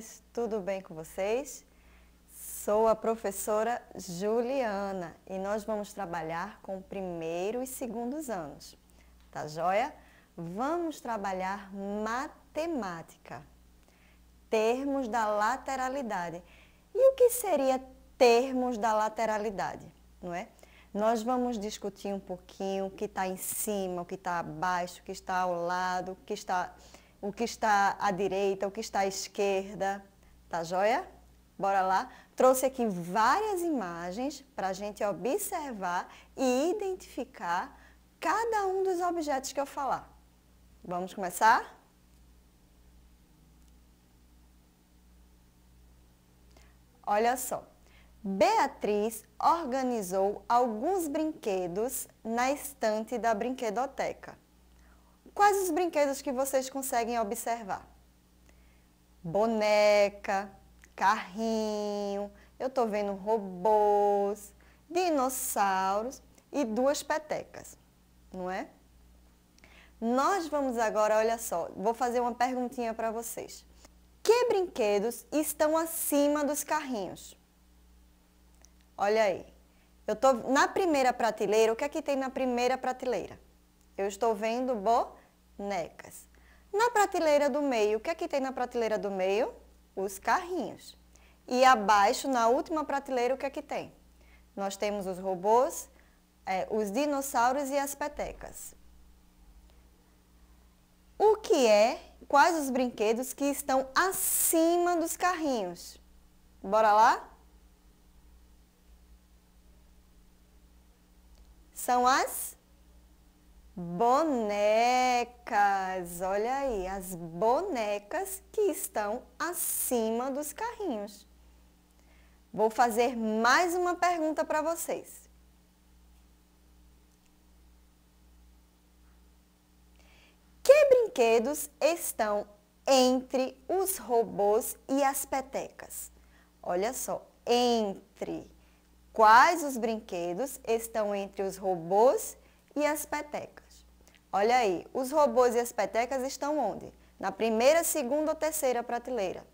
paz, tudo bem com vocês? Sou a professora Juliana e nós vamos trabalhar com primeiro e segundos anos, tá joia? Vamos trabalhar matemática, termos da lateralidade. E o que seria termos da lateralidade, não é? Nós vamos discutir um pouquinho o que está em cima, o que está abaixo, o que está ao lado, o que está o que está à direita, o que está à esquerda, tá joia? Bora lá? Trouxe aqui várias imagens para a gente observar e identificar cada um dos objetos que eu falar. Vamos começar? Olha só, Beatriz organizou alguns brinquedos na estante da brinquedoteca. Quais os brinquedos que vocês conseguem observar? Boneca, carrinho, eu estou vendo robôs, dinossauros e duas petecas, não é? Nós vamos agora, olha só, vou fazer uma perguntinha para vocês. Que brinquedos estão acima dos carrinhos? Olha aí. Eu tô na primeira prateleira, o que é que tem na primeira prateleira? Eu estou vendo bo necas. Na prateleira do meio, o que é que tem na prateleira do meio? Os carrinhos. E abaixo, na última prateleira, o que é que tem? Nós temos os robôs, é, os dinossauros e as petecas. O que é, quais os brinquedos que estão acima dos carrinhos? Bora lá? São as bonecas. Olha aí, as bonecas que estão acima dos carrinhos. Vou fazer mais uma pergunta para vocês. Que brinquedos estão entre os robôs e as petecas? Olha só, entre. Quais os brinquedos estão entre os robôs e e as petecas. Olha aí, os robôs e as petecas estão onde? Na primeira, segunda ou terceira prateleira?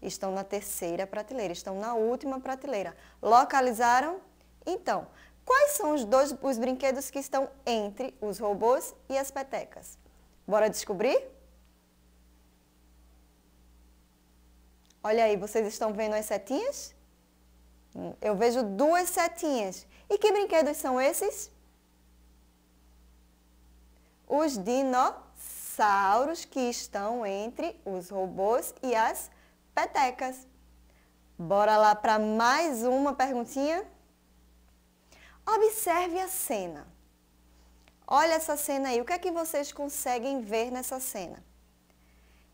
Estão na terceira prateleira, estão na última prateleira. Localizaram? Então, quais são os dois os brinquedos que estão entre os robôs e as petecas? Bora descobrir? Olha aí, vocês estão vendo as setinhas? Hum, eu vejo duas setinhas. E que brinquedos são esses? os dinossauros que estão entre os robôs e as petecas. Bora lá para mais uma perguntinha? Observe a cena. Olha essa cena aí, o que é que vocês conseguem ver nessa cena?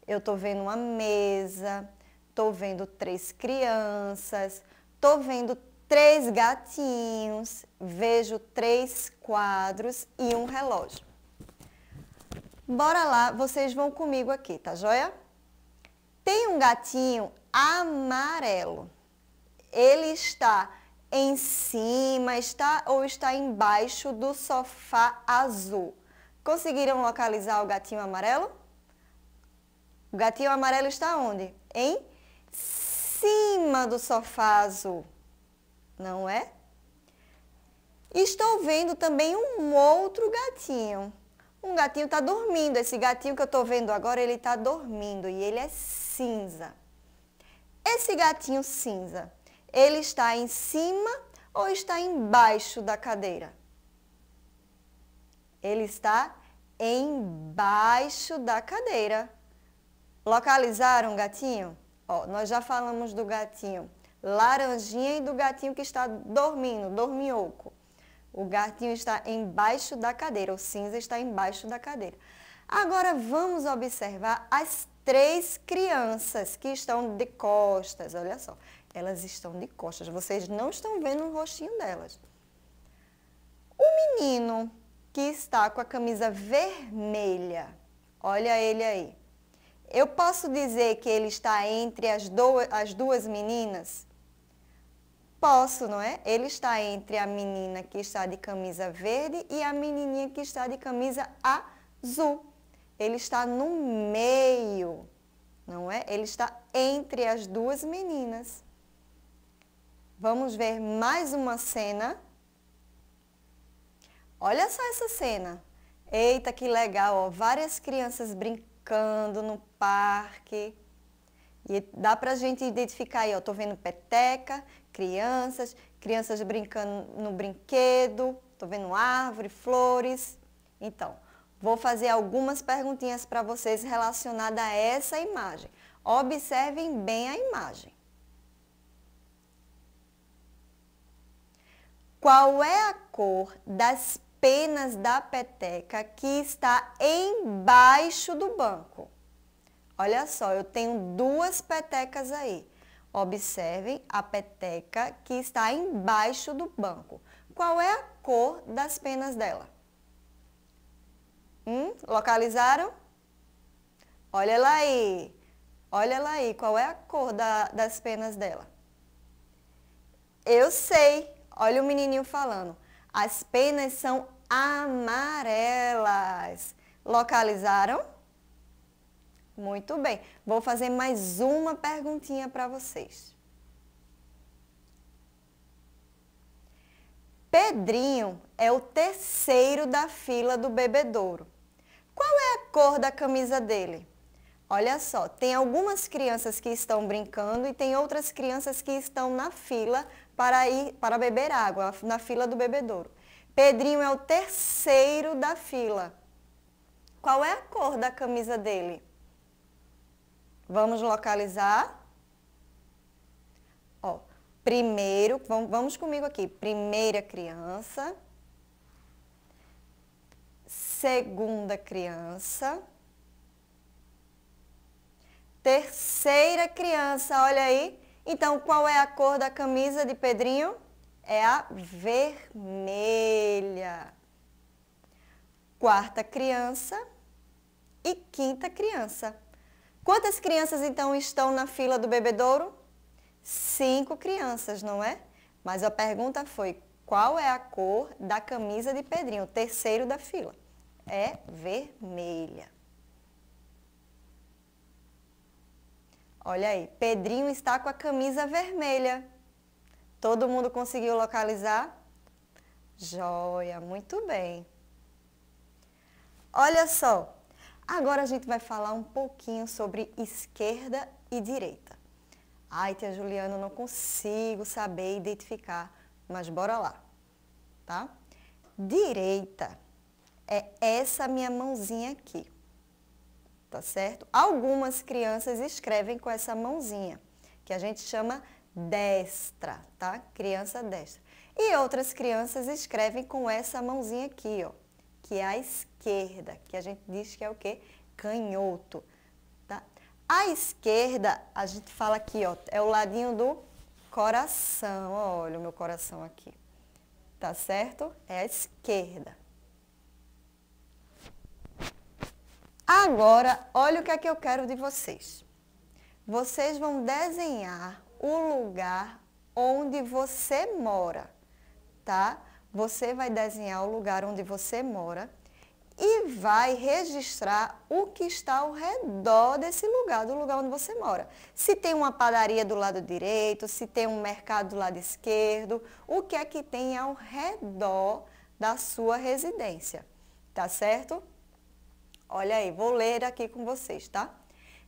Eu estou vendo uma mesa, estou vendo três crianças, estou vendo três gatinhos, vejo três quadros e um relógio. Bora lá, vocês vão comigo aqui, tá joia? Tem um gatinho amarelo. Ele está em cima, está ou está embaixo do sofá azul. Conseguiram localizar o gatinho amarelo? O gatinho amarelo está onde? Em cima do sofá azul, não é? Estou vendo também um outro gatinho. Um gatinho está dormindo. Esse gatinho que eu estou vendo agora, ele está dormindo e ele é cinza. Esse gatinho cinza, ele está em cima ou está embaixo da cadeira? Ele está embaixo da cadeira. Localizaram o gatinho? Ó, nós já falamos do gatinho laranjinha e do gatinho que está dormindo, dorminhoco. O gatinho está embaixo da cadeira, o cinza está embaixo da cadeira. Agora vamos observar as três crianças que estão de costas, olha só. Elas estão de costas, vocês não estão vendo o rostinho delas. O menino que está com a camisa vermelha, olha ele aí. Eu posso dizer que ele está entre as, duas meninas? posso, não é? Ele está entre a menina que está de camisa verde e a menininha que está de camisa azul. Ele está no meio, não é? Ele está entre as duas meninas. Vamos ver mais uma cena. Olha só essa cena. Eita, que legal, ó. Várias crianças brincando no parque. E dá para a gente identificar aí, ó, tô vendo peteca, crianças, crianças brincando no brinquedo, tô vendo árvore, flores. Então, vou fazer algumas perguntinhas para vocês relacionadas a essa imagem. Observem bem a imagem. Qual é a cor das penas da peteca que está embaixo do banco? Olha só, eu tenho duas petecas aí. Observem a peteca que está embaixo do banco. Qual é a cor das penas dela? Hum? Localizaram? Olha ela aí. Olha ela aí. Qual é a cor da, das penas dela? Eu sei. Olha o menininho falando. As penas são amarelas. Localizaram? Muito bem. Vou fazer mais uma perguntinha para vocês. Pedrinho é o terceiro da fila do bebedouro. Qual é a cor da camisa dele? Olha só, tem algumas crianças que estão brincando e tem outras crianças que estão na fila para ir para beber água, na fila do bebedouro. Pedrinho é o terceiro da fila. Qual é a cor da camisa dele? Vamos localizar. Ó, primeiro, vamos comigo aqui. Primeira criança. Segunda criança. Terceira criança, olha aí. Então, qual é a cor da camisa de Pedrinho? É a vermelha. Quarta criança e quinta criança. Quantas crianças então estão na fila do bebedouro? Cinco crianças, não é? Mas a pergunta foi: qual é a cor da camisa de Pedrinho, o terceiro da fila? É vermelha. Olha aí, Pedrinho está com a camisa vermelha. Todo mundo conseguiu localizar? Joia, muito bem. Olha só, Agora a gente vai falar um pouquinho sobre esquerda e direita. Ai, tia Juliana, não consigo saber identificar, mas bora lá, tá? Direita é essa minha mãozinha aqui, tá certo? Algumas crianças escrevem com essa mãozinha, que a gente chama destra, tá? Criança destra. E outras crianças escrevem com essa mãozinha aqui, ó que é a esquerda, que a gente diz que é o quê? Canhoto. Tá? A esquerda, a gente fala aqui, ó, é o ladinho do coração. Olha o meu coração aqui. Tá certo? É a esquerda. Agora, olha o que é que eu quero de vocês. Vocês vão desenhar o lugar onde você mora, tá? Você vai desenhar o lugar onde você mora e vai registrar o que está ao redor desse lugar, do lugar onde você mora. Se tem uma padaria do lado direito, se tem um mercado do lado esquerdo, o que é que tem ao redor da sua residência, tá certo? Olha aí, vou ler aqui com vocês, tá?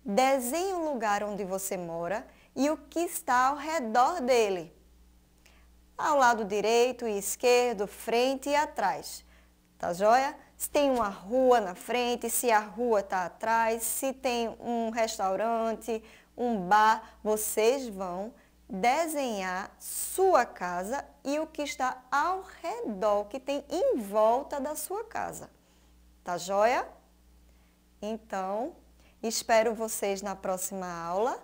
Desenhe o lugar onde você mora e o que está ao redor dele ao lado direito e esquerdo, frente e atrás. Tá joia? Se tem uma rua na frente, se a rua tá atrás, se tem um restaurante, um bar, vocês vão desenhar sua casa e o que está ao redor, que tem em volta da sua casa. Tá joia? Então, espero vocês na próxima aula,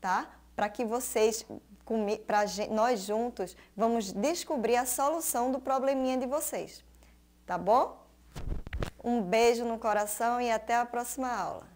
tá? Para que vocês para nós juntos, vamos descobrir a solução do probleminha de vocês. Tá bom? Um beijo no coração e até a próxima aula.